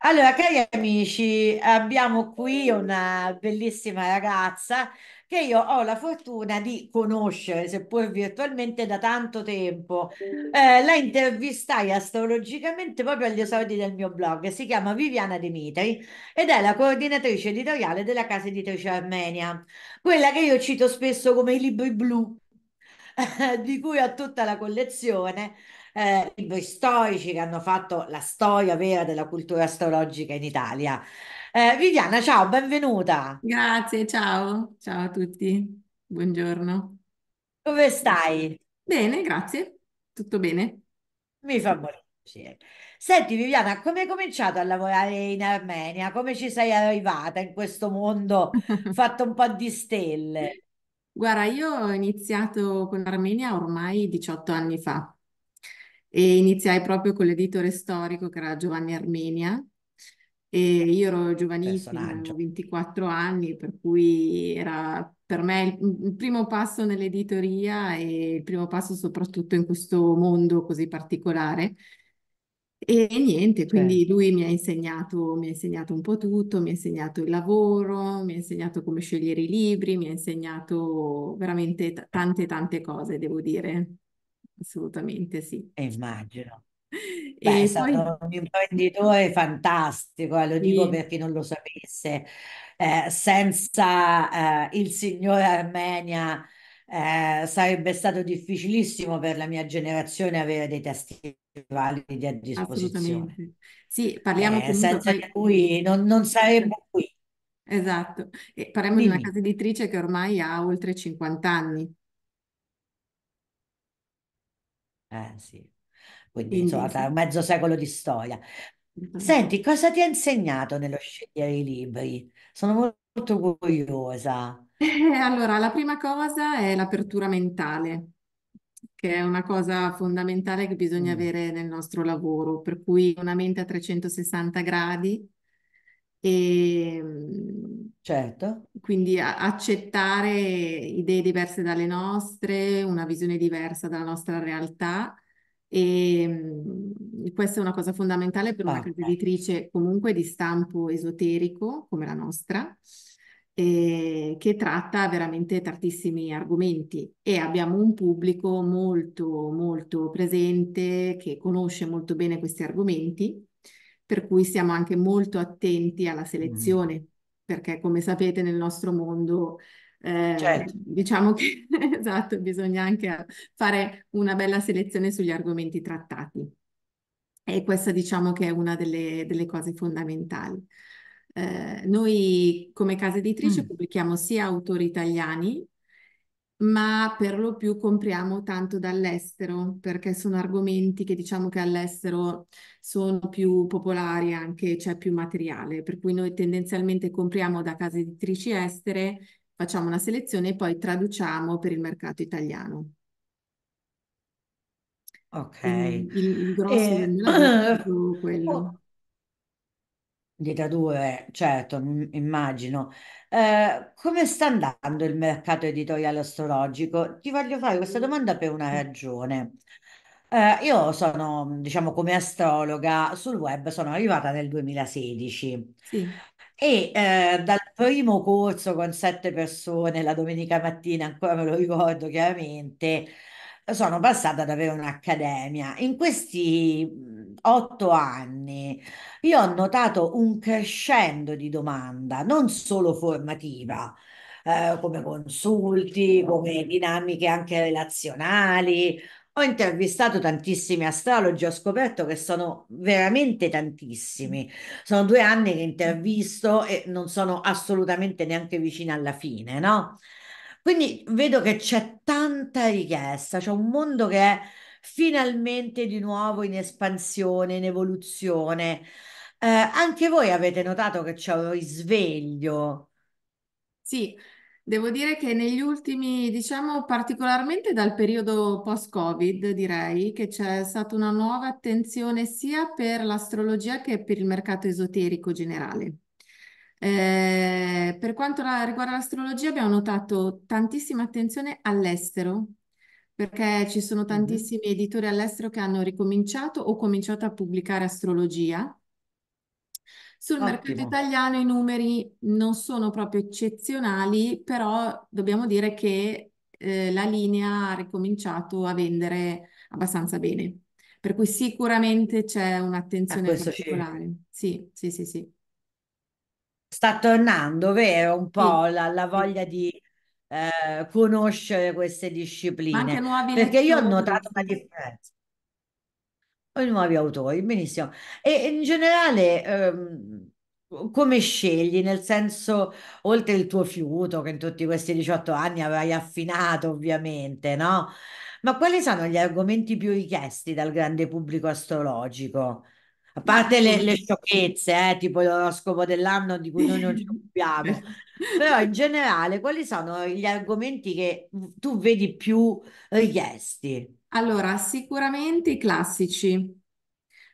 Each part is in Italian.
Allora, cari amici, abbiamo qui una bellissima ragazza che io ho la fortuna di conoscere, seppur virtualmente, da tanto tempo. Mm. Eh, la intervistai astrologicamente proprio agli esordi del mio blog. Si chiama Viviana Dimitri ed è la coordinatrice editoriale della casa editrice Armenia, quella che io cito spesso come i libri blu, di cui ho tutta la collezione eh, libri storici che hanno fatto la storia vera della cultura astrologica in Italia. Eh, Viviana, ciao, benvenuta. Grazie, ciao, ciao a tutti, buongiorno. Come stai? Bene, grazie, tutto bene. Mi fa molto piacere. Senti Viviana, come hai cominciato a lavorare in Armenia? Come ci sei arrivata in questo mondo fatto un po' di stelle? Guarda, io ho iniziato con l'Armenia ormai 18 anni fa e iniziai proprio con l'editore storico che era Giovanni Armenia. E io ero giovanissima, avevo 24 anni, per cui era per me il, primo passo nell'editoria e il primo passo soprattutto in questo mondo così particolare. e niente, quindi certo. lui mi ha, insegnato, mi ha insegnato un po' tutto, mi ha insegnato il lavoro, mi ha insegnato come scegliere i libri, mi ha insegnato veramente t- tante tante cose, devo dire assolutamente sì. E eh, immagino. Beh, è poi... stato un imprenditore fantastico, eh, lo dico per chi non lo sapesse. Eh, senza eh, il signore Armenia eh, sarebbe stato difficilissimo per la mia generazione avere dei testi validi a disposizione. Assolutamente. Sì, parliamo eh, senza poi... cui non, non sarebbe qui. Esatto, e parliamo di una casa editrice che ormai ha oltre 50 anni. Eh, sì, quindi insomma, Quindi sì. mezzo secolo di storia. Senti, cosa ti ha insegnato nello scegliere i libri? Sono molto curiosa. Eh, allora, la prima cosa è l'apertura mentale, che è una cosa fondamentale che bisogna mm. avere nel nostro lavoro, per cui una mente a 360 gradi e, ehm, certo. Quindi accettare idee diverse dalle nostre, una visione diversa dalla nostra realtà. E ehm, questa è una cosa fondamentale per una casa editrice comunque di stampo esoterico come la nostra, eh, che tratta veramente tantissimi argomenti e abbiamo un pubblico molto molto presente che conosce molto bene questi argomenti per cui siamo anche molto attenti alla mm-hmm. selezione, mm. perché come sapete nel nostro mondo eh, certo. diciamo che esatto, bisogna anche fare una bella selezione sugli argomenti trattati. E questa diciamo che è una delle, delle cose fondamentali. Eh, noi come casa editrice mm. pubblichiamo sia autori italiani ma per lo più compriamo tanto dall'estero perché sono argomenti che diciamo che all'estero sono più popolari anche c'è cioè più materiale per cui noi tendenzialmente compriamo da case editrici estere facciamo una selezione e poi traduciamo per il mercato italiano ok il, il grosso e... è quello di tradurre, certo, immagino. Eh, come sta andando il mercato editoriale astrologico? Ti voglio fare questa domanda per una mm. ragione. Eh, io sono, diciamo, come astrologa sul web sono arrivata nel 2016 Sì, e eh, dal primo corso con sette persone la domenica mattina, ancora me lo ricordo chiaramente, sono passata ad avere un'accademia. In questi otto anni io ho notato un crescendo di domanda, non solo formativa, eh, come consulti, come dinamiche anche relazionali. Ho intervistato tantissimi astrologi, ho scoperto che sono veramente tantissimi. Sono due anni che intervisto e non sono assolutamente neanche vicina alla fine, no? Quindi vedo che c'è tanta richiesta, c'è un mondo che è finalmente di nuovo in espansione, in evoluzione. Eh, anche voi avete notato che c'è un risveglio. Sì, devo dire che negli ultimi, diciamo particolarmente dal periodo post-Covid, direi che c'è stata una nuova attenzione sia per l'astrologia che per il mercato esoterico generale. Eh, per quanto riguarda l'astrologia, abbiamo notato tantissima attenzione all'estero, perché ci sono tantissimi editori all'estero che hanno ricominciato o cominciato a pubblicare astrologia. Sul Ottimo. mercato italiano i numeri non sono proprio eccezionali, però dobbiamo dire che eh, la linea ha ricominciato a vendere abbastanza bene. Per cui sicuramente c'è eh, un'attenzione particolare. Sì, sì, sì, sì sta tornando, vero? Un po' sì. la, la, voglia di eh, conoscere queste discipline. Perché io ho notato una differenza. I nuovi autori, benissimo. E in generale, ehm, come scegli? Nel senso, oltre il tuo fiuto, che in tutti questi 18 anni avrai affinato, ovviamente, no? Ma quali sono gli argomenti più richiesti dal grande pubblico astrologico? a parte le, le sciocchezze, eh, tipo l'oroscopo dell'anno di cui noi non ci occupiamo, però in generale quali sono gli argomenti che tu vedi più richiesti? Allora, sicuramente i classici,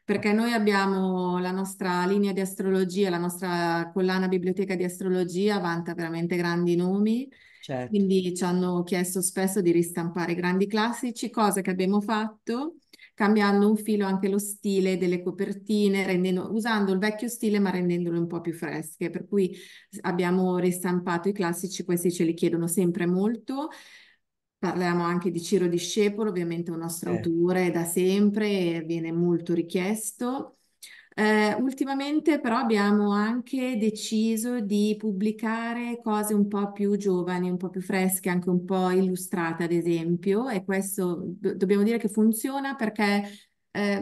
perché noi abbiamo la nostra linea di astrologia, la nostra collana biblioteca di astrologia, vanta veramente grandi nomi. Certo. Quindi ci hanno chiesto spesso di ristampare grandi classici, cosa che abbiamo fatto cambiando un filo anche lo stile delle copertine, rendendo, usando il vecchio stile ma rendendole un po' più fresche. Per cui abbiamo ristampato i classici, questi ce li chiedono sempre molto. Parliamo anche di Ciro Discepolo, ovviamente un nostro eh. autore da sempre, viene molto richiesto. Eh, ultimamente però abbiamo anche deciso di pubblicare cose un po' più giovani, un po' più fresche, anche un po' illustrate, ad esempio, e questo do- dobbiamo dire che funziona perché eh,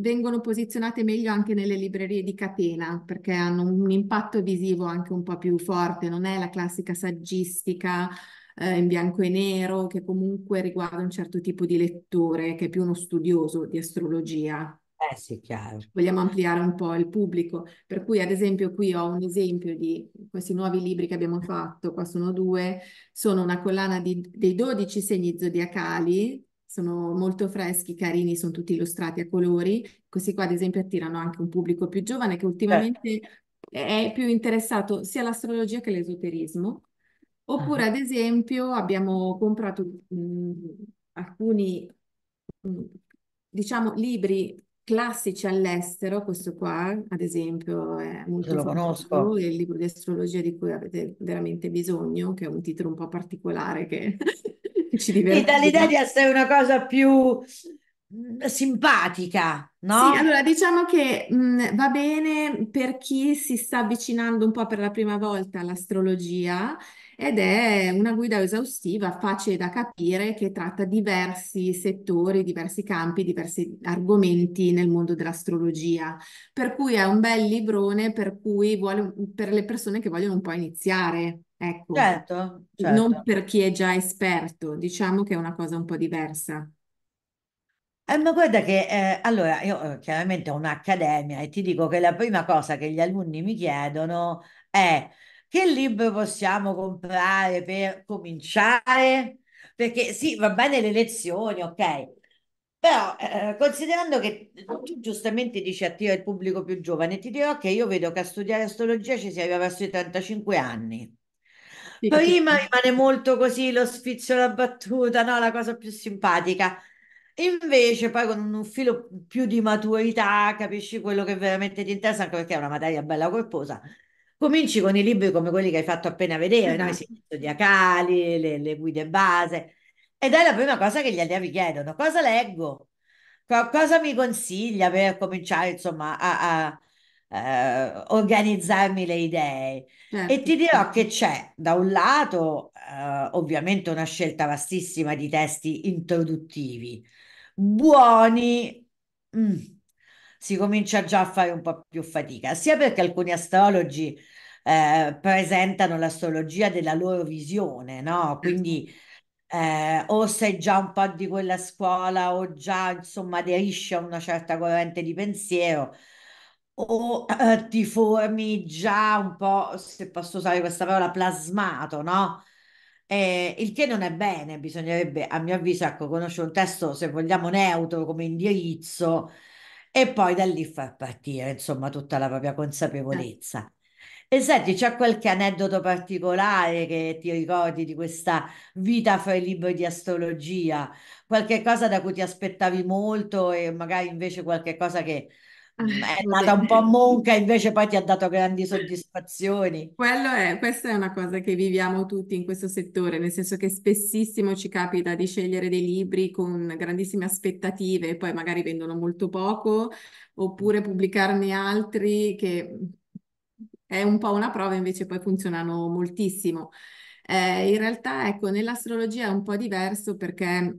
vengono posizionate meglio anche nelle librerie di catena perché hanno un impatto visivo anche un po' più forte, non è la classica saggistica eh, in bianco e nero che comunque riguarda un certo tipo di lettore che è più uno studioso di astrologia. Eh sì, chiaro. Cioè, vogliamo ampliare un po' il pubblico, per cui ad esempio qui ho un esempio di questi nuovi libri che abbiamo fatto, qua sono due, sono una collana di, dei 12 segni zodiacali, sono molto freschi, carini, sono tutti illustrati a colori, questi qua ad esempio attirano anche un pubblico più giovane che ultimamente eh. è più interessato sia all'astrologia che all'esoterismo. Oppure ah. ad esempio abbiamo comprato mh, alcuni... Mh, diciamo libri classici all'estero, questo qua ad esempio è molto lo famoso, è il libro di astrologia di cui avete veramente bisogno, che è un titolo un po' particolare che ci diverte. E dall'idea di essere una cosa più mm, simpatica, no? Sì, allora diciamo che mh, mm, va bene per chi si sta avvicinando un po' per la prima volta all'astrologia ed è una guida esaustiva, facile da capire, che tratta diversi settori, diversi campi, diversi argomenti nel mondo dell'astrologia. Per cui è un bel librone per, vuole, per le persone che vogliono un po' iniziare. Ecco, certo, certo. non per chi è già esperto, diciamo che è una cosa un po' diversa. Eh, ma guarda che eh, allora io eh, chiaramente ho un'accademia e ti dico che la prima cosa che gli alunni mi chiedono è che libro possiamo comprare per cominciare? Perché sì, va bene le lezioni, ok, però eh, considerando che tu giustamente dici attira il pubblico più giovane, ti dirò che io vedo che a studiare astrologia ci si arriva verso i 35 anni. Prima rimane molto così lo sfizio, la battuta, no? la cosa più simpatica. Invece poi con un filo più di maturità capisci quello che veramente ti interessa, anche perché è una materia bella corposa Cominci con i libri come quelli che hai fatto appena vedere, no? i segni esatto. zodiacali, le, le guide base. Ed è la prima cosa che gli allievi chiedono, cosa leggo? Co- cosa mi consiglia per cominciare insomma a, a eh, organizzarmi le idee. Certo. E ti dirò certo. che c'è da un lato eh, ovviamente una scelta vastissima di testi introduttivi, buoni, mh, mm, si comincia già a fare un po' più fatica, sia perché alcuni astrologi eh, presentano l'astrologia della loro visione, no? Quindi eh, o sei già un po' di quella scuola o già insomma aderisci a una certa corrente di pensiero o eh, ti formi già un po', se posso usare questa parola, plasmato, no? Eh, il che non è bene, bisognerebbe, a mio avviso, ecco, conoscere un testo, se vogliamo, neutro come indirizzo e poi da lì far partire, insomma, tutta la propria eh. consapevolezza. E senti, c'è qualche aneddoto particolare che ti ricordi di questa vita fra i libri di astrologia? Qualche cosa da cui ti aspettavi molto e magari invece qualche cosa che Mm, è nata un po' monca, invece poi ti ha dato grandi soddisfazioni. Quello è, questa è una cosa che viviamo tutti in questo settore, nel senso che spessissimo ci capita di scegliere dei libri con grandissime aspettative, poi magari vendono molto poco, oppure pubblicarne altri che è un po' una prova, invece poi funzionano moltissimo. Eh, in realtà, ecco, nell'astrologia è un po' diverso perché...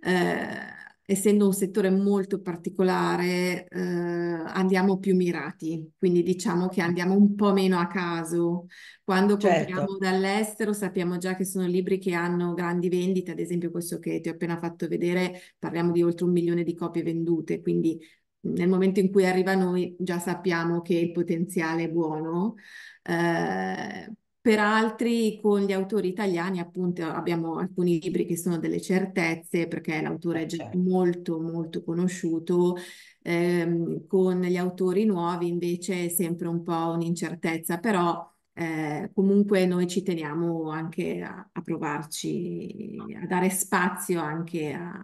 Eh, essendo un settore molto particolare, eh, andiamo più mirati, quindi diciamo che andiamo un po' meno a caso. Quando certo. compriamo dall'estero sappiamo già che sono libri che hanno grandi vendite, ad esempio questo che ti ho appena fatto vedere, parliamo di oltre un milione di copie vendute, quindi nel momento in cui arriva a noi già sappiamo che il potenziale è buono. Eh, per altri, con gli autori italiani, appunto, abbiamo alcuni libri che sono delle certezze, perché l'autore è già certo. molto, molto conosciuto. Eh, con gli autori nuovi, invece, è sempre un po' un'incertezza, però. Eh, comunque noi ci teniamo anche a, a, provarci, a dare spazio anche a,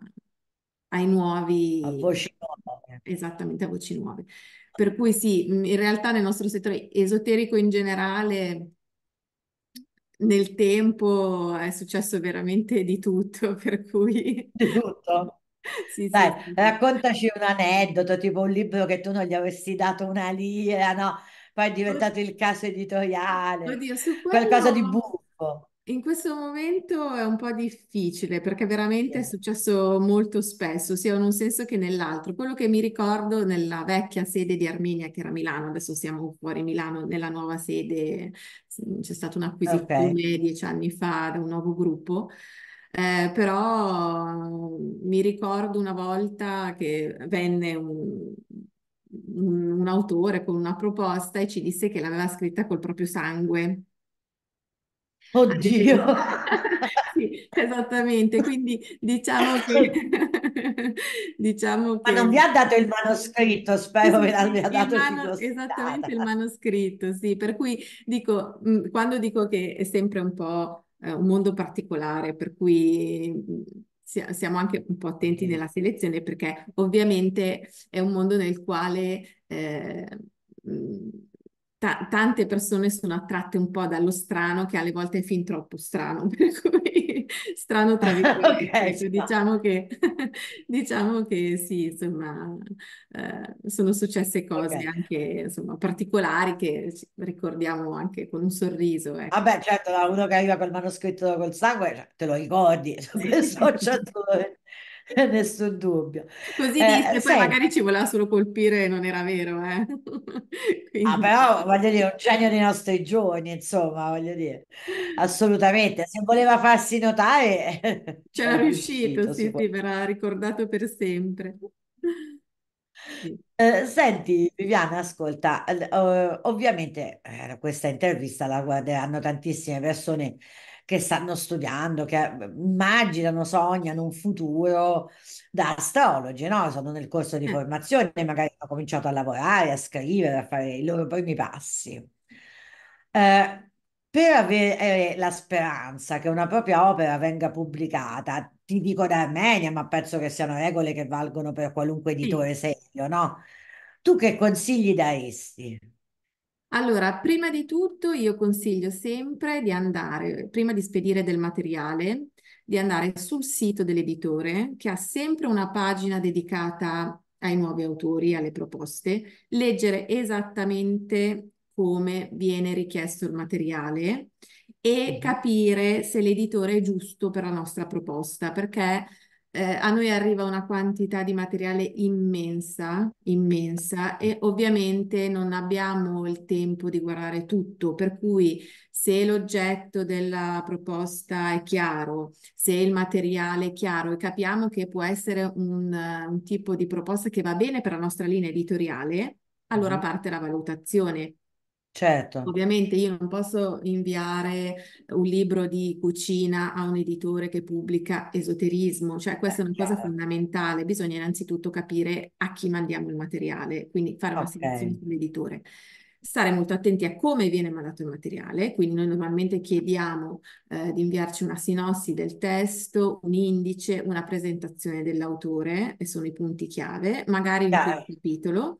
ai nuovi. A voci nuove. Esattamente, a voci nuove. Per cui sì, in realtà nel nostro settore esoterico in generale nel tempo è successo veramente di tutto, per cui... Di tutto? Sì, Dai, sì, sì. raccontaci un aneddoto, tipo un libro che tu non gli avessi dato una lira, no? Poi è diventato il caso editoriale, Oddio, su quello... qualcosa di buffo. In questo momento è un po' difficile perché veramente è successo molto spesso, sia in un senso che nell'altro. Quello che mi ricordo nella vecchia sede di Arminia, che era Milano, adesso siamo fuori Milano, nella nuova sede c'è stata un'acquisizione okay. dieci anni fa da un nuovo gruppo. Eh, però mi ricordo una volta che venne un, un, un autore con una proposta e ci disse che l'aveva scritta col proprio sangue Oddio! sì, esattamente, quindi diciamo che... diciamo Ma non vi ha dato il manoscritto, spero sì, che non vi dato il mano... Esattamente il manoscritto, sì, per cui dico, mm, quando dico che è sempre un po' eh, un mondo particolare, per cui mm, siamo anche un po' attenti nella selezione perché ovviamente è un mondo nel quale... Eh, mm, t- tante persone sono attratte un po' dallo strano, che alle volte è fin troppo strano, per cui strano tra virgolette. okay, cioè, diciamo, che, diciamo che sì, insomma, eh, sono successe cose okay. anche insomma, particolari che ricordiamo anche con un sorriso. Ecco. Vabbè, certo, da uno che arriva col manoscritto col sangue, cioè, te lo ricordi, sì. so, certo, nessun dubbio. Così eh, poi senti, magari ci voleva solo colpire e non era vero, eh. Ah, Quindi... però voglio dire, un genio dei nostri giorni, insomma, voglio dire, assolutamente, se voleva farsi notare... C'era riuscito, riuscito, sì, sì, verrà ricordato per sempre. Sì. Eh, senti, Viviana, ascolta, eh, ovviamente eh, questa intervista la guarderanno tantissime persone che stanno studiando, che mhmm, immaginano, sognano un futuro da astrologi, no? Sono nel corso di eh. formazione, e magari hanno cominciato a lavorare, a scrivere, a fare i loro primi passi. Eh, per avere la speranza che una propria opera venga pubblicata, ti dico da Armenia, ma penso che siano regole che valgono per qualunque editore sì. serio, no? Tu che consigli daresti? Allora, prima di tutto io consiglio sempre di andare, prima di spedire del materiale, di andare sul sito dell'editore che ha sempre una pagina dedicata ai nuovi autori, alle proposte, leggere esattamente come viene richiesto il materiale e capire se l'editore è giusto per la nostra proposta, perché eh, a noi arriva una quantità di materiale immensa, immensa e ovviamente non abbiamo il tempo di guardare tutto, per cui se l'oggetto della proposta è chiaro, se il materiale è chiaro e capiamo che può essere un, un tipo di proposta che va bene per la nostra linea editoriale, allora mm-hmm. parte la valutazione. Certo. Ovviamente io non posso inviare un libro di cucina a un editore che pubblica esoterismo, cioè questa è una eh, cosa fondamentale, bisogna innanzitutto capire a chi mandiamo il materiale, quindi fare una selezione Ok, sull'editore. Stare molto attenti a come viene mandato il materiale, quindi noi normalmente chiediamo eh, di inviarci una sinossi del testo, un indice, una presentazione dell'autore, e sono i punti chiave, magari un chiaro. capitolo.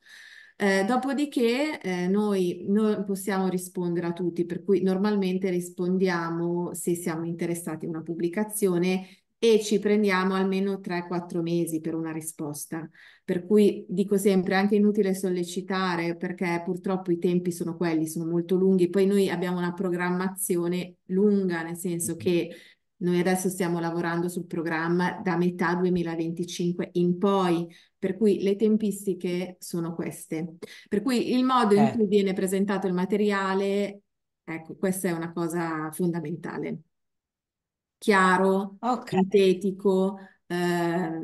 Eh, dopodiché eh, noi non possiamo rispondere a tutti, per cui normalmente rispondiamo se siamo interessati a una pubblicazione e ci prendiamo almeno 3-4 mesi per una risposta. Per cui dico sempre, è anche inutile sollecitare perché purtroppo i tempi sono quelli, sono molto lunghi. Poi noi abbiamo una programmazione lunga, nel senso che noi adesso stiamo lavorando sul programma da metà 2025 in poi, per cui le tempistiche sono queste. Per cui il modo eh. in cui viene presentato il materiale, ecco, questa è una cosa fondamentale. Chiaro, okay. sintetico, eh,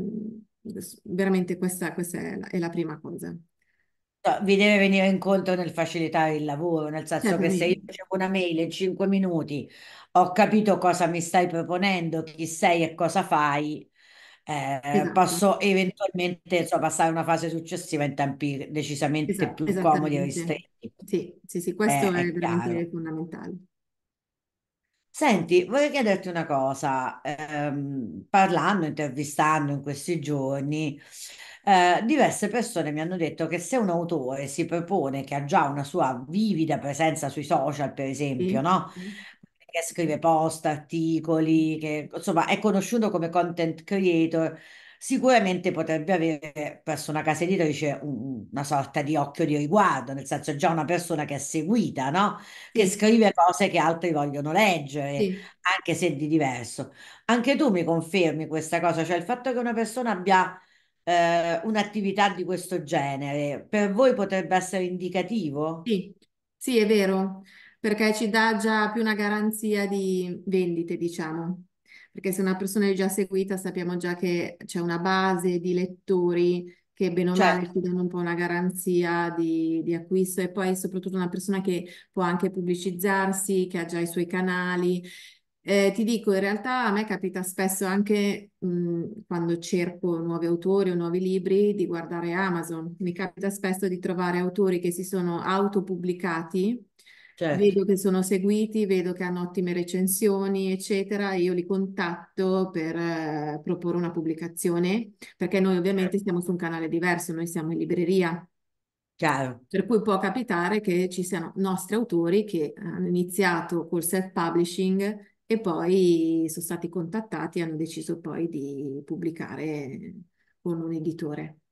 veramente questa, questa è la, è la prima cosa vi deve venire incontro nel facilitare il lavoro, nel eh, senso che se io ricevo una mail in 5 minuti ho capito cosa mi stai proponendo, chi sei e cosa fai, eh, esatto. posso eventualmente so, passare a una fase successiva in tempi decisamente esatto, più comodi e ristretti. Sì, sì, sì, questo eh, è, è veramente fondamentale. Senti, vorrei chiederti una cosa, ehm, parlando, intervistando in questi giorni, eh, diverse persone mi hanno detto che se un autore si propone, che ha già una sua vivida presenza sui social, per esempio, mm. no? Che scrive post, articoli, che insomma è conosciuto come content creator, sicuramente potrebbe avere presso una casa editrice una sorta di occhio di riguardo, nel senso è già una persona che è seguita, no? Che sì. scrive cose che altri vogliono leggere, sì. anche se di diverso. Anche tu mi confermi questa cosa, cioè il fatto che una persona abbia eh, un'attività di questo genere. Per voi potrebbe essere indicativo? Sì, sì, è vero, perché ci dà già più una garanzia di vendite, diciamo. Perché se una persona è già seguita, sappiamo già che c'è una base di lettori che bene o male certo. ti danno un po' una garanzia di, di, acquisto e poi soprattutto una persona che può anche pubblicizzarsi, che ha già i suoi canali eh, ti dico, in realtà a me capita spesso anche mh, quando cerco nuovi autori o nuovi libri di guardare Amazon. Mi capita spesso di trovare autori che si sono autopubblicati, certo. vedo che sono seguiti, vedo che hanno ottime recensioni, eccetera, e io li contatto per eh, proporre una pubblicazione, perché noi ovviamente certo. siamo su un canale diverso, noi siamo in libreria. Chiaro. Per cui può capitare che ci siano nostri autori che hanno iniziato col self-publishing e poi sono stati contattati e hanno deciso poi di pubblicare con un editore.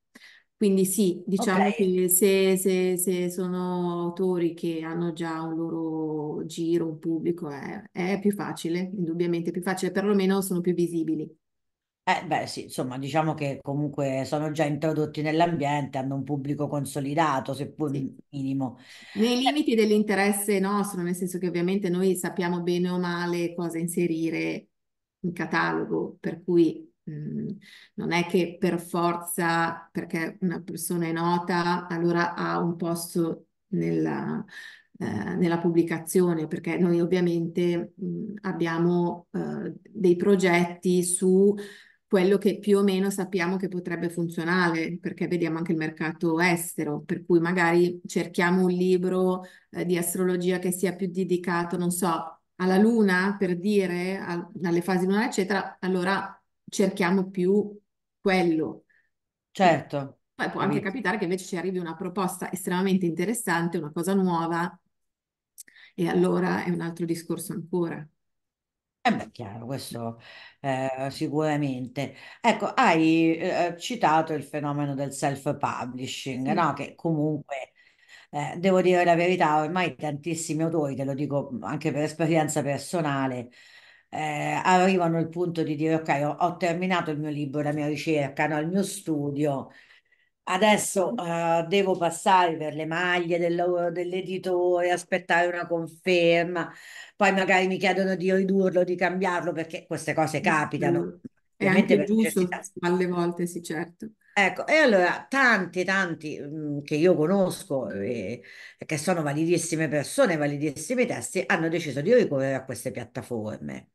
Quindi sì, diciamo okay. che se, se, se, sono autori che hanno già un loro giro, un pubblico, è, è più facile, indubbiamente più facile, perlomeno sono più visibili. Eh, beh, sì, insomma, diciamo che comunque sono già introdotti nell'ambiente, hanno un pubblico consolidato, seppur minimo. Nei eh, limiti dell'interesse nostro, nel senso che ovviamente noi sappiamo bene o male cosa inserire in catalogo, per cui mh, mm, non è che per forza, perché una persona è nota, allora ha un posto nella, eh, nella pubblicazione, perché noi ovviamente mh, mm, abbiamo eh, dei progetti su quello che più o meno sappiamo che potrebbe funzionare, perché vediamo anche il mercato estero, per cui magari cerchiamo un libro eh, di astrologia che sia più dedicato, non so, alla luna, per dire, al, alle fasi lunare, eccetera, allora cerchiamo più quello. Certo. Poi può anche capitare che invece ci arrivi una proposta estremamente interessante, una cosa nuova, e allora è un altro discorso ancora. Eh beh, chiaro, questo eh, sicuramente. Ecco, hai eh, citato il fenomeno del self-publishing, no? Che comunque, eh, devo dire la verità, ormai tantissimi autori, te lo dico anche per esperienza personale, eh, arrivano al punto di dire, ok, ho, ho terminato il mio libro, la mia ricerca, no, il mio studio. Adesso uh, devo passare per le maglie del, dell'editore, aspettare una conferma, poi magari mi chiedono di ridurlo, di cambiarlo, perché queste cose capitano. È Ovviamente anche giusto, necessità. alle volte sì, certo. Ecco, e allora tanti, tanti mh, mm, che io conosco, eh, che sono validissime persone, validissimi testi, hanno deciso di ricorrere a queste piattaforme.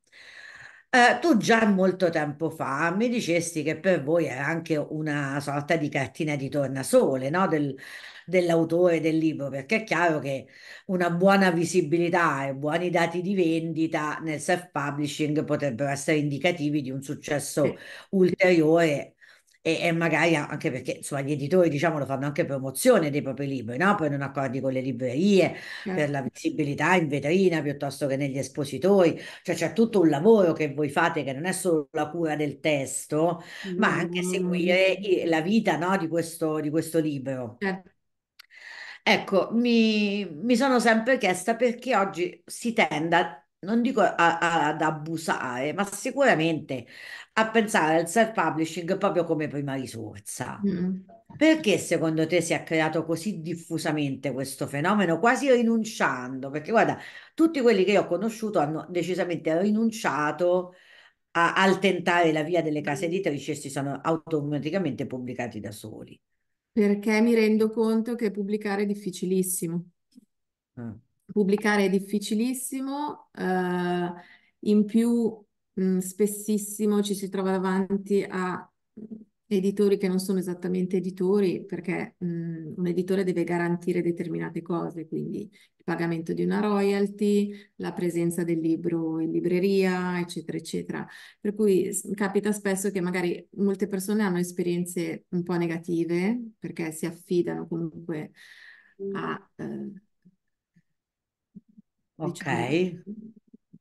Eh, tu già molto tempo fa mi dicesti che per voi era anche una sorta di cartina di tornasole, no? Del- dell'autore del libro, perché è chiaro che una buona visibilità e buoni dati di vendita nel self-publishing potrebbero essere indicativi di un successo ulteriore e, e, magari anche perché insomma, gli editori diciamo, lo fanno anche promozione dei propri libri, no? Poi non accordi con le librerie yeah. per la certo. visibilità in vetrina piuttosto che negli espositori, cioè c'è tutto un lavoro che voi fate che non è solo la cura del testo, mm. ma anche seguire la vita no? di, questo, di, questo, libro. Yeah. Certo. Ecco, mi, mi sono sempre chiesta perché oggi si tenda non dico a, a, ad abusare, ma sicuramente a pensare al self-publishing proprio come prima risorsa. Mm. Perché secondo te si è creato così diffusamente questo fenomeno, quasi rinunciando? Perché guarda, tutti quelli che ho conosciuto hanno decisamente rinunciato a, al tentare la via delle case editrici e si sono automaticamente pubblicati da soli. Perché mi rendo conto che pubblicare è difficilissimo. Mm. Pubblicare è difficilissimo, eh, in più mh, mm, spessissimo ci si trova davanti a mm, editori che non sono esattamente editori perché mh, mm, un editore deve garantire determinate cose, quindi il pagamento di una royalty, la presenza del libro in libreria, eccetera, eccetera. Per cui capita spesso che magari molte persone hanno esperienze un po' negative perché si affidano comunque a... Eh, diciamo ok. Diciamo,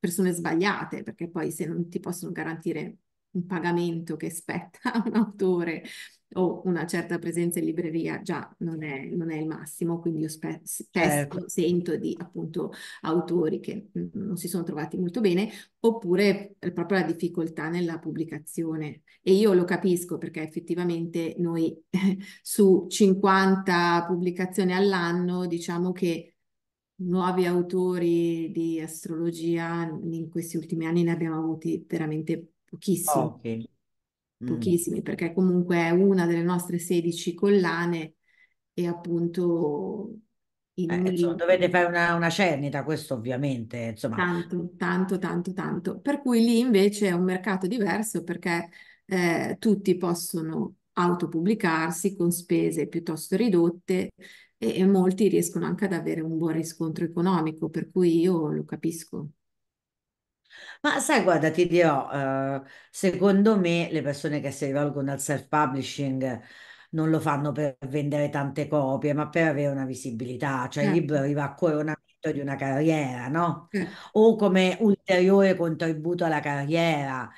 persone sbagliate, perché poi se non ti possono garantire un pagamento che spetta a un autore o una certa presenza in libreria già non è, non è il massimo, quindi io spe- certo. sento di appunto autori che non si sono trovati molto bene, oppure proprio la difficoltà nella pubblicazione. E io lo capisco perché effettivamente noi su 50 pubblicazioni all'anno diciamo che nuovi autori di astrologia in questi ultimi anni ne abbiamo avuti veramente pochissimi, okay. mm. pochissimi, perché comunque è una delle nostre 16 collane e appunto in eh, insomma, dovete fare una, una, cernita, questo ovviamente, insomma. Tanto, tanto, tanto, tanto. Per cui lì invece è un mercato diverso perché eh, tutti possono autopubblicarsi con spese piuttosto ridotte e, e molti riescono anche ad avere un buon riscontro economico, per cui io lo capisco. Ma sai, guarda, ti dirò, eh, secondo me le persone che si rivolgono al self-publishing non lo fanno per vendere tante copie, ma per avere una visibilità, cioè il certo. libro arriva a coronamento di una carriera, no? certo, O come ulteriore contributo alla carriera,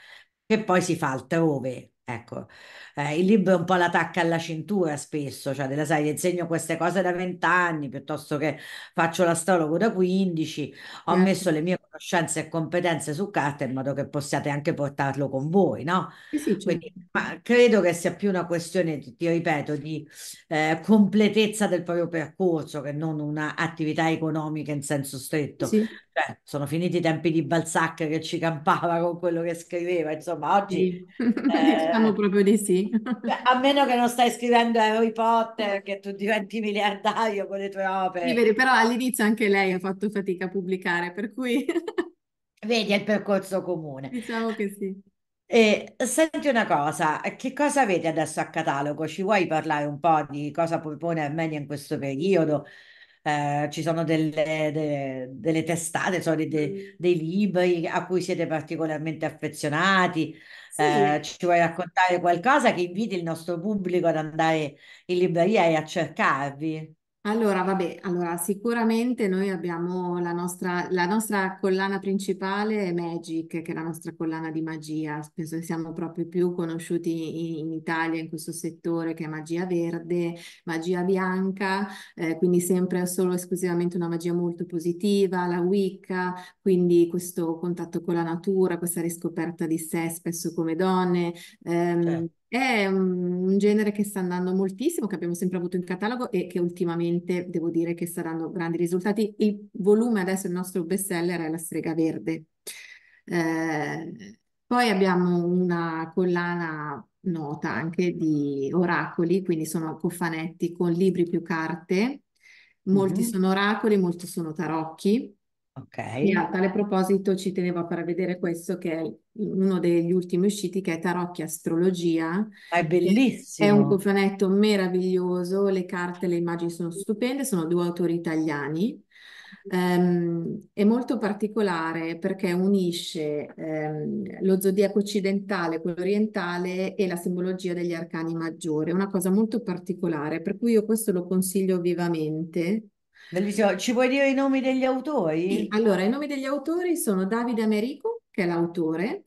che poi si fa altrove. Ecco, eh, il libro è un po' la tacca alla cintura spesso, cioè della sai, insegno queste cose da vent'anni piuttosto che faccio l'astrologo da quindici, ho messo certo. le mie conoscenze e competenze su carta in modo che possiate anche portarlo con voi, no? Sì, sì, certo. Quindi, ma credo che sia più una questione, ti ripeto, di eh, completezza del proprio percorso che non un'attività economica in senso stretto. sì cioè, sono finiti i tempi di Balzac che ci campava con quello che scriveva, insomma oggi... Sì. Diciamo eh, diciamo proprio di sì. Cioè, a meno che non stai scrivendo Harry Potter, eh. che tu diventi miliardario con le tue opere. Sì, vedi, però all'inizio anche lei ha fatto fatica a pubblicare, per cui... Vedi, è il percorso comune. Diciamo che sì. E, senti una cosa, che cosa avete adesso a catalogo? Ci vuoi parlare un po' di cosa propone Armenia in questo periodo? Eh, ci sono delle, delle, delle testate, insomma, dei, dei, mm. dei, libri a cui siete particolarmente affezionati. Sì. Eh, ci vuoi raccontare qualcosa che inviti il nostro pubblico ad andare in libreria e a cercarvi? Allora, vabbè, allora, sicuramente noi abbiamo la nostra, la nostra collana principale è Magic, che è la nostra collana di magia. Penso che siamo proprio più conosciuti in, in Italia in questo settore, che è magia verde, magia bianca, eh, quindi sempre solo esclusivamente una magia molto positiva, la Wicca, quindi questo contatto con la natura, questa riscoperta di sé spesso come donne. Ehm, eh è un genere che sta andando moltissimo, che abbiamo sempre avuto in catalogo e che ultimamente devo dire che sta dando grandi risultati. Il volume adesso, il nostro best seller è La strega verde. Eh, poi abbiamo una collana nota anche di oracoli, quindi sono cofanetti con libri più carte. Molti mm-hmm. sono oracoli, molti sono tarocchi. E a tale proposito ci tenevo a far vedere questo che è uno degli ultimi usciti che è Tarocchi Astrologia, è bellissimo. è un cofanetto meraviglioso, le carte e le immagini sono stupende, sono due autori italiani. Ehm, è molto particolare perché unisce ehm, lo zodiaco occidentale, quello orientale e la simbologia degli arcani maggiori, è una cosa molto particolare, per cui io questo lo consiglio vivamente. Bellissimo. Ci vuoi dire i nomi degli autori? Allora, i nomi degli autori sono Davide Americo, che è l'autore,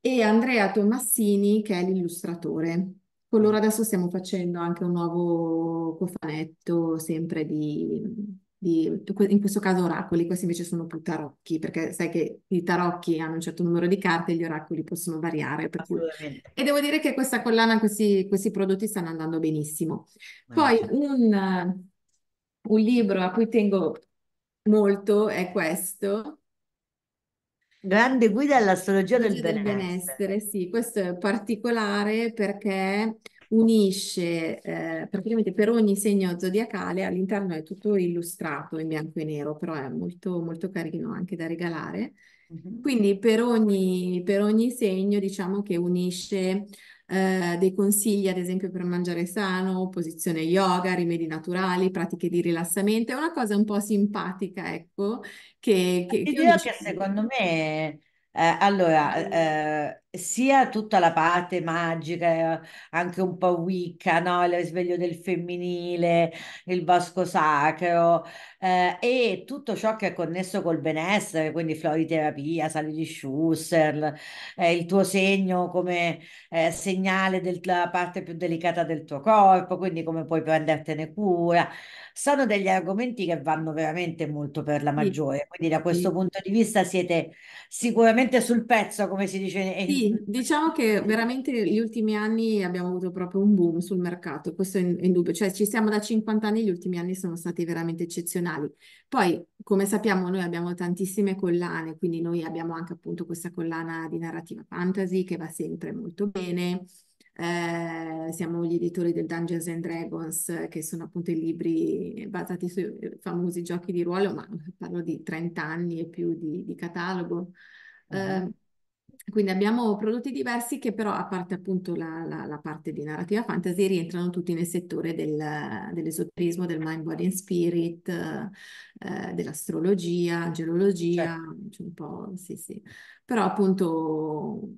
e Andrea Tommassini, che è l'illustratore. Con loro adesso stiamo facendo anche un nuovo cofanetto, sempre di, di in questo caso oracoli, questi invece sono più tarocchi, perché sai che i tarocchi hanno un certo numero di carte e gli oracoli possono variare. Cui... E devo dire che questa collana, questi, questi prodotti stanno andando benissimo. Poi un un libro a cui tengo molto è questo. Grande guida all'astrologia del, del benessere. benessere. Sì, questo è particolare perché unisce eh, praticamente per ogni segno zodiacale, all'interno è tutto illustrato in bianco e nero, però è molto, molto carino anche da regalare. Mm-hmm. Quindi per ogni, per ogni segno diciamo che unisce eh, dei consigli ad esempio per mangiare sano, posizione yoga, rimedi naturali, pratiche di rilassamento, è una cosa un po' simpatica, ecco, che... che, che, che secondo me... Eh, allora, eh, sia tutta la parte magica, anche un po' Wicca, no? Il risveglio del femminile, il bosco sacro, eh, e tutto ciò che è connesso col benessere, quindi floriterapia, sali di Schuster, eh, il tuo segno come eh, segnale della parte più delicata del tuo corpo, quindi come puoi prendertene cura. Sono degli argomenti che vanno veramente molto per la maggiore, quindi da questo punto di vista siete sicuramente sul pezzo, come si dice. Sì, diciamo che veramente gli ultimi anni abbiamo avuto proprio un boom sul mercato, questo è indubbio, cioè ci siamo da 50 anni, gli ultimi anni sono stati veramente eccezionali nazionali. Poi, come sappiamo, noi abbiamo tantissime collane, quindi noi abbiamo anche appunto questa collana di narrativa fantasy che va sempre molto bene. Eh, siamo gli editori del Dungeons and Dragons, che sono appunto i libri basati sui famosi giochi di ruolo, ma parlo di 30 anni e più di, di catalogo. Uh-huh. Eh, quindi abbiamo prodotti diversi che però, a parte appunto la, la, la parte di narrativa fantasy, rientrano tutti nel settore del, dell'esoterismo, del mind, body and spirit, eh, dell'astrologia, angelologia, certo. Cioè un po', sì, sì. Però appunto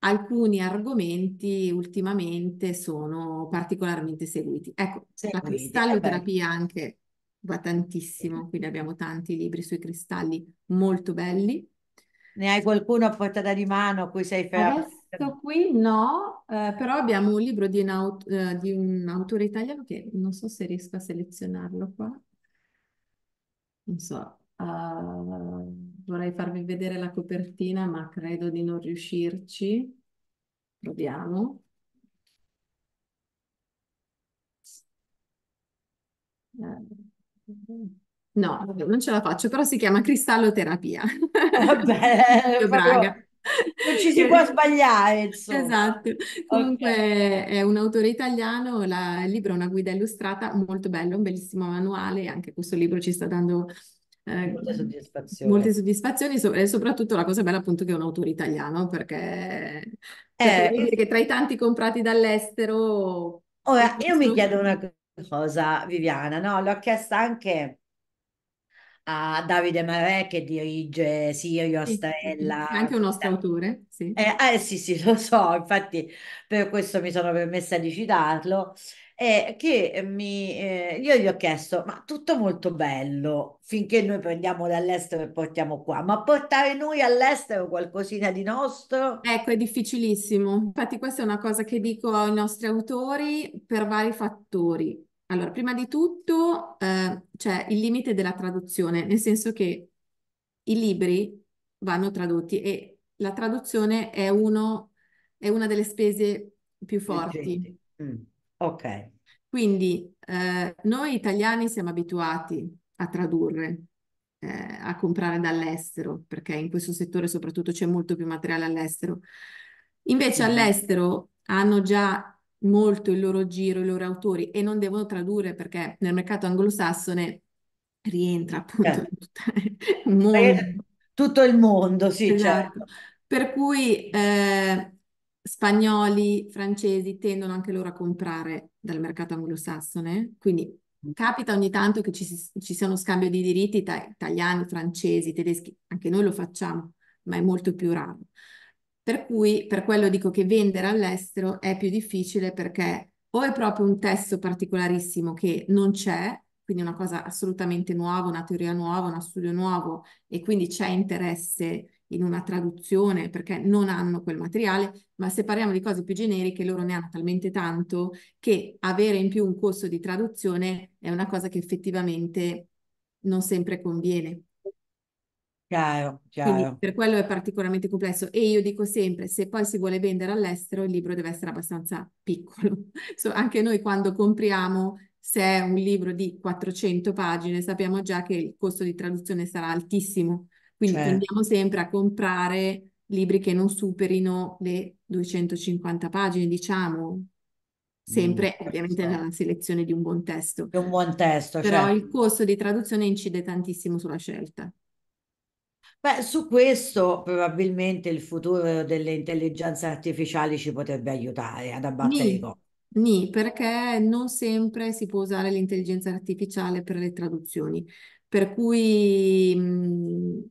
alcuni argomenti ultimamente sono particolarmente seguiti. Ecco, seguiti, la cristalloterapia eh anche va tantissimo, quindi abbiamo tanti libri sui cristalli molto belli ne hai qualcuno a portata di mano a cui sei fermo? Adesso qui no, eh, però abbiamo un libro di un, aut- eh, di un autore italiano che non so se riesco a selezionarlo qua. Non so, uh, vorrei farvi vedere la copertina, ma credo di non riuscirci. Proviamo. Eh. No, non ce la faccio, però si chiama cristalloterapia. Ah, vabbè, Braga. Non ci si può sbagliare, insomma. Esatto. Comunque è un autore italiano, la, il libro è una guida illustrata, molto bello, un bellissimo manuale, anche questo libro ci sta dando eh, molte soddisfazioni. Molte soddisfazioni so- e soprattutto la cosa bella appunto che è un autore italiano, perché, cioè, eh, cioè, perché tra i tanti comprati dall'estero... Ora, io mi chiedo una cosa, Viviana, no? L'ho chiesta anche a Davide Marè che dirige Sirio, Astrella. sì, Starella. Anche un nostro autore, sì. Eh, eh, sì, sì, lo so, infatti per questo mi sono permessa di citarlo. Eh, che mi, eh, io gli ho chiesto, ma tutto molto bello finché noi prendiamo dall'estero e portiamo qua, ma portare noi all'estero qualcosina di nostro? Ecco, è difficilissimo. Infatti questa è una cosa che dico ai nostri autori per vari fattori. Allora, prima di tutto eh, c'è il limite della traduzione, nel senso che i libri vanno tradotti e la traduzione è, uno, è una delle spese più forti. Mm. Ok. Quindi eh, noi italiani siamo abituati a tradurre, eh, a comprare dall'estero, perché in questo settore soprattutto c'è molto più materiale all'estero. Invece mm-hmm. all'estero hanno già molto il loro giro, i loro autori e non devono tradurre perché nel mercato anglosassone rientra appunto eh. Certo. il mondo. tutto il mondo, sì, esatto. certo. Per cui eh, spagnoli, francesi tendono anche loro a comprare dal mercato anglosassone, quindi mm. capita ogni tanto che ci, ci sia uno scambio di diritti tra italiani, francesi, tedeschi, anche noi lo facciamo, ma è molto più raro. Per cui per quello dico che vendere all'estero è più difficile perché o è proprio un testo particolarissimo che non c'è, quindi una cosa assolutamente nuova, una teoria nuova, uno studio nuovo e quindi c'è interesse in una traduzione perché non hanno quel materiale, ma se parliamo di cose più generiche loro ne hanno talmente tanto che avere in più un corso di traduzione è una cosa che effettivamente non sempre conviene. Chiaro, Quindi chiaro. per quello è particolarmente complesso e io dico sempre, se poi si vuole vendere all'estero, il libro deve essere abbastanza piccolo. So, anche noi quando compriamo, se è un libro di 400 pagine, sappiamo già che il costo di traduzione sarà altissimo. Quindi certo. tendiamo sempre a comprare libri che non superino le 250 pagine, diciamo, sempre mm, ovviamente certo. nella selezione di un buon testo. Di un buon testo, Però certo. il costo di traduzione incide tantissimo sulla scelta. Beh, su questo probabilmente il futuro delle intelligenze artificiali ci potrebbe aiutare ad abbattere i Nì, costi. nì, perché non sempre si può usare l'intelligenza artificiale per le traduzioni, per cui mh,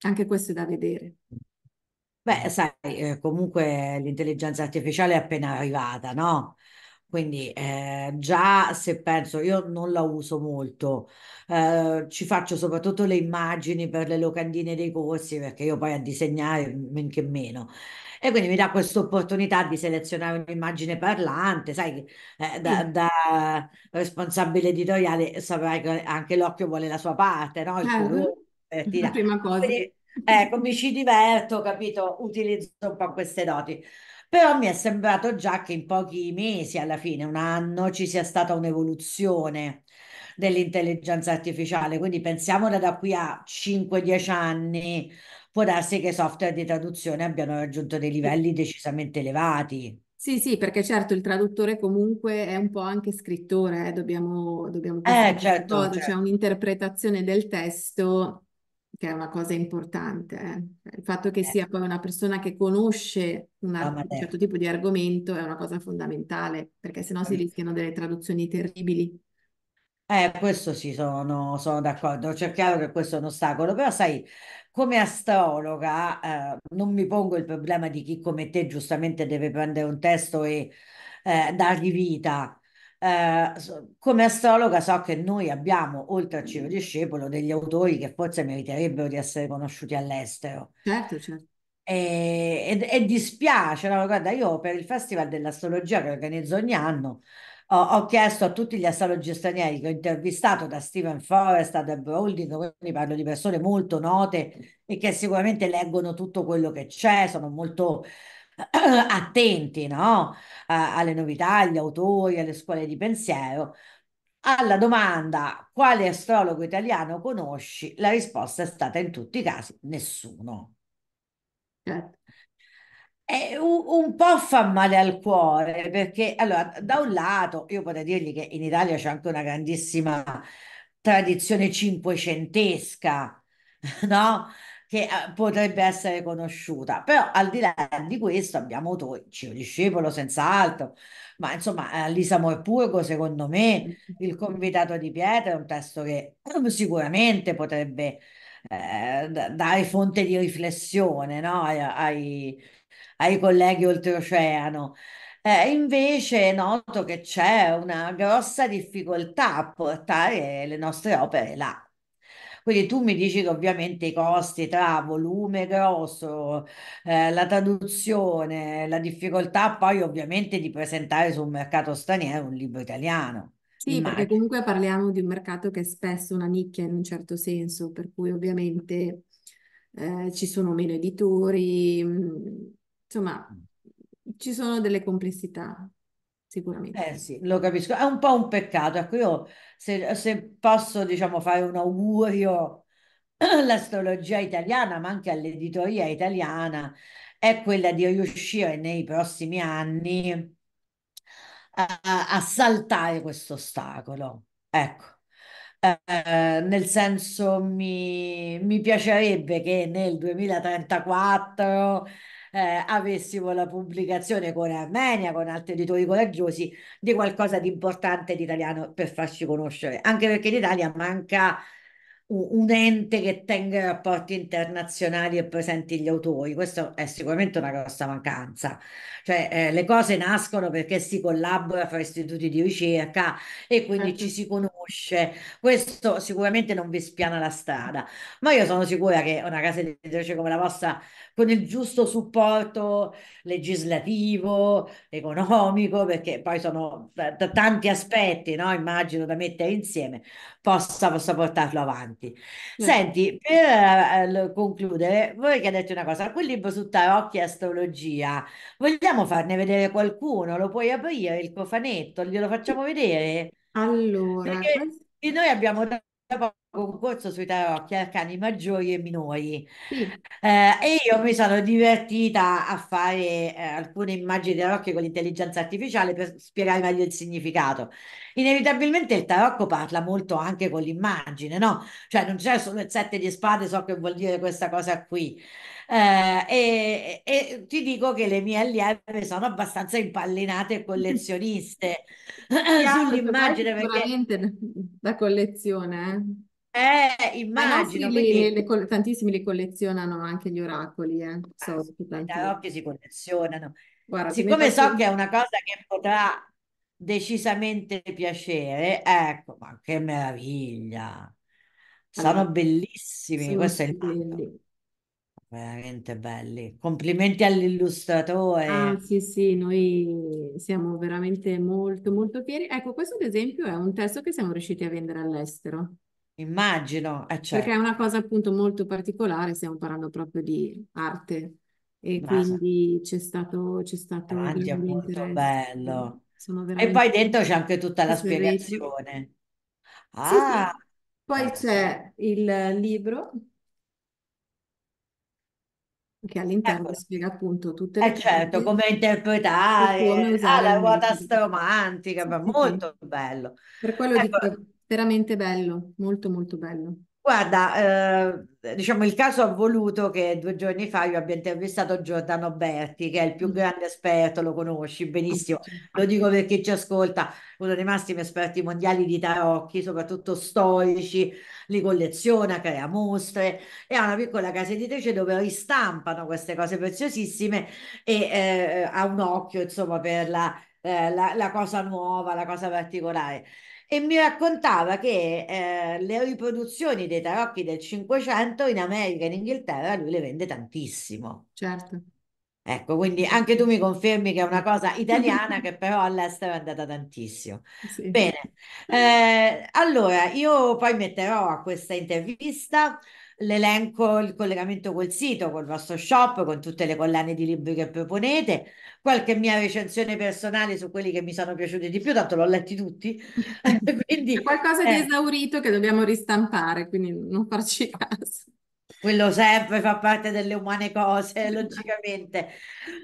anche questo è da vedere. Beh, sai, eh, comunque l'intelligenza artificiale è appena arrivata, no? Quindi eh, già se penso, io non la uso molto, eh, ci faccio soprattutto le immagini per le locandine dei corsi perché io poi a disegnare men che meno. E quindi mi dà questa opportunità di selezionare un'immagine parlante, sai, eh, da, da, responsabile editoriale saprai che anche l'occhio vuole la sua parte, no? Il colore, eh, la prima cosa. Quindi, ecco, mi ci diverto, capito? Utilizzo un po' queste doti però mi è sembrato già che in pochi mesi, alla fine un anno, ci sia stata un'evoluzione dell'intelligenza artificiale, quindi pensiamo da, da qui a 5-10 anni può darsi che i software di traduzione abbiano raggiunto dei livelli decisamente elevati. Sì, sì, perché certo il traduttore comunque è un po' anche scrittore, eh, dobbiamo, dobbiamo eh, certo, cosa, certo. c'è un'interpretazione del testo che è una cosa importante. Eh. Il fatto che eh. sia poi una persona che conosce un, no, ah, un certo, certo tipo di argomento è una cosa fondamentale, perché sennò si rischiano delle traduzioni terribili. Eh, questo sì, sono, sono d'accordo. C'è cioè, chiaro che questo è un ostacolo, però sai, come astrologa, eh, non mi pongo il problema di chi come te giustamente deve prendere un testo e eh, dargli vita. Ehm, come astrologa so che noi abbiamo, oltre a Ciro mm. Discepolo, degli autori che forse meriterebbero di essere conosciuti all'estero. Certo, certo. E, ehm, e, e dispiace, no? guarda, io per il Festival dell'Astrologia che organizzo ogni anno ho, ho, chiesto a tutti gli astrologi stranieri che ho intervistato, da Stephen Forrest a Deb Holding, quindi parlo di persone molto note e che sicuramente leggono tutto quello che c'è, sono molto attenti, no? A, alle novità, agli autori, alle scuole di pensiero. Alla domanda quale astrologo italiano conosci, la risposta è stata in tutti i casi nessuno. Certo. un, un, po' fa male al cuore perché, allora, da un lato, io potrei dirgli che in Italia c'è anche una grandissima tradizione cinquecentesca, no? che eh, potrebbe essere conosciuta. Però al di là di questo abbiamo autori, Cio Discepolo senz'altro, ma insomma eh, Lisa Morpurgo secondo me, Il convitato di pietra è un testo che sicuramente potrebbe eh, dare fonte di riflessione no? ai, ai, colleghi oltreoceano. Eh, invece noto che c'è una grossa difficoltà a portare le nostre opere là, quindi tu mi dici che ovviamente i costi tra volume grosso, eh, la traduzione, la difficoltà poi ovviamente di presentare su un mercato straniero un libro italiano. Sì, immagino. perché comunque parliamo di un mercato che è spesso una nicchia in un certo senso, per cui ovviamente eh, ci sono meno editori, mm, insomma, ci sono delle complessità sicuramente. Eh sì, lo capisco. È un po' un peccato. Ecco, io se, se posso, diciamo, fare un augurio all'astrologia italiana, ma anche all'editoria italiana, è quella di riuscire nei prossimi anni a, a saltare questo ostacolo. Ecco. Eh, nel senso mi, mi piacerebbe che nel 2034 eh, avessimo la pubblicazione con Armenia, con altri editori coraggiosi, di qualcosa di importante di italiano per farci conoscere, anche perché in Italia manca un ente che tenga rapporti internazionali e presenti gli autori. Questo è sicuramente una grossa mancanza. Cioè, eh, le cose nascono perché si collabora fra istituti di ricerca e quindi certo. ci si conosce. Questo sicuramente non vi spiana la strada. Ma io sono sicura che una casa editrice come la vostra, con il giusto supporto legislativo, economico, perché poi sono t- eh, t- tanti aspetti, no? immagino, da mettere insieme, possa, possa portarlo avanti avanti. Eh. Senti, per eh, concludere, voi che chiedete una cosa, quel libro su tarocchi e astrologia, vogliamo farne vedere qualcuno? Lo puoi aprire, il cofanetto, glielo facciamo vedere? Allora, Perché noi abbiamo da concorso sui tarocchi arcani maggiori e minori Sì. Eh, e io mi sono divertita a fare eh, alcune immagini di tarocchi con l'intelligenza artificiale per spiegare meglio il significato. Inevitabilmente il tarocco parla molto anche con l'immagine, no? Cioè non c'è solo il sette di spade, so che vuol dire questa cosa qui. Eh, e, e ti dico che le mie allieve sono abbastanza impallinate e collezioniste Chiaro, sull'immagine perché sicuramente da collezione, eh. Eh, immagino. Quindi... Le, le, tantissimi li collezionano anche gli oracoli, eh. Ah, so, ah, che si collezionano. Guarda, Siccome so che è una cosa che potrà decisamente piacere, ecco, ma che meraviglia! Sono allora, bellissimi, sì, questo è il belli. Veramente belli. Complimenti all'illustratore. Ah, sì, sì, noi siamo veramente molto, molto fieri. Ecco, questo ad esempio è un testo che siamo riusciti a vendere all'estero. Immagino, eh, cioè. Perché è una cosa appunto molto particolare, stiamo parlando proprio di arte e Masa, quindi c'è stato, c'è stato ah, grande molto interesse. bello. Sono E poi dentro c'è anche tutta la spiegazione. Ah, sì. Poi ecco. c'è il libro che all'interno ecco. spiega appunto tutte eh, le certo, cose come e come interpretare, ah, la ruota stromantica, Sì, ma sì, molto bello. Per quello Ecco, dico, veramente bello, molto molto bello. Guarda, eh, diciamo il caso ha voluto che due giorni fa io abbia intervistato Giordano Berti, che è il più mm. grande esperto, lo conosci benissimo, lo dico per chi ci ascolta, uno dei massimi esperti mondiali di tarocchi, soprattutto storici, li colleziona, crea mostre e ha una piccola casa editrice dove ristampano queste cose preziosissime e eh, ha un occhio, insomma, per la, eh, la, la cosa nuova, la cosa particolare e mi raccontava che eh, le riproduzioni dei tarocchi del Cinquecento in America e in Inghilterra lui le vende tantissimo. Certo. Ecco, quindi anche tu mi confermi che è una cosa italiana che però all'estero è andata tantissimo. Sì. Bene, eh, allora io poi metterò a questa intervista l'elenco, il collegamento col sito, col vostro shop, con tutte le collane di libri che proponete, qualche mia recensione personale su quelli che mi sono piaciuti di più, tanto l'ho letti tutti. quindi, C'è qualcosa eh. di esaurito che dobbiamo ristampare, quindi non farci ah. caso quello sempre fa parte delle umane cose, logicamente.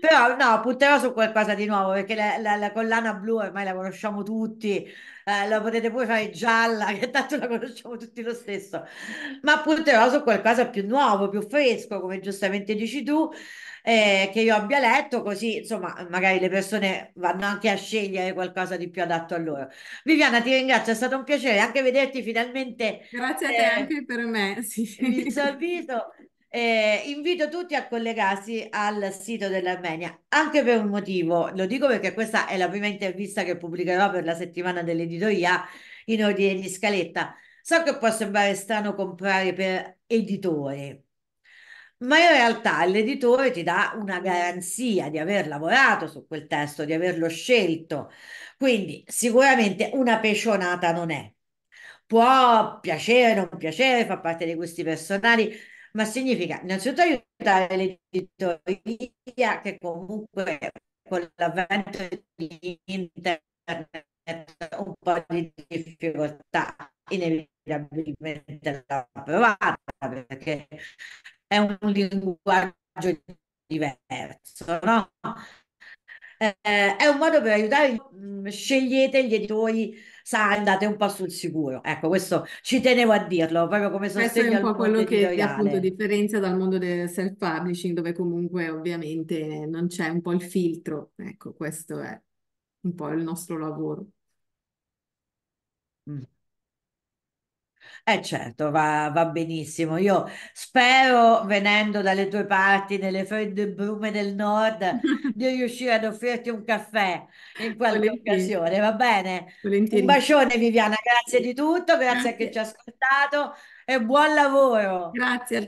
Però no, punterò su qualcosa di nuovo perché la, la, la collana blu ormai la conosciamo tutti, eh, la potete pure fare gialla, che tanto la conosciamo tutti lo stesso, ma punterò su qualcosa più nuovo, più fresco, come giustamente dici tu eh, che io abbia letto, così insomma magari le persone vanno anche a scegliere qualcosa di più adatto a loro. Viviana, ti ringrazio, è stato un piacere anche vederti finalmente. Grazie a te eh, anche per me. Sì. Il sorriso. Eh, invito tutti a collegarsi al sito dell'Armenia, anche per un motivo, lo dico perché questa è la prima intervista che pubblicherò per la settimana dell'editoria in ordine di scaletta. So che può sembrare strano comprare per editore, ma in realtà l'editore ti dà una garanzia di aver lavorato su quel testo, di averlo scelto. Quindi sicuramente una pecionata non è. Può piacere, non piacere, fa parte di gusti personali, ma significa innanzitutto aiutare l'editoria che comunque con l'avvento di internet un po' di difficoltà inevitabilmente l'ha provata perché è un linguaggio diverso, no? Eh, è un modo per aiutare, mm, scegliete gli editori, sa, andate un po' sul sicuro. Ecco, questo ci tenevo a dirlo, proprio come sostegno Questo è un po' quello che appunto differenzia dal mondo del self-publishing, dove comunque ovviamente non c'è un po' il filtro. Ecco, questo è un po' il nostro lavoro. Mm. Eh certo, va, va benissimo. Io spero, venendo dalle tue parti, nelle fredde brume del nord, di riuscire ad offrirti un caffè in qualche Volentieri. occasione, va bene? Volentieri. Un bacione Viviana, grazie di tutto, grazie, grazie. a chi ci ha ascoltato e buon lavoro. Grazie.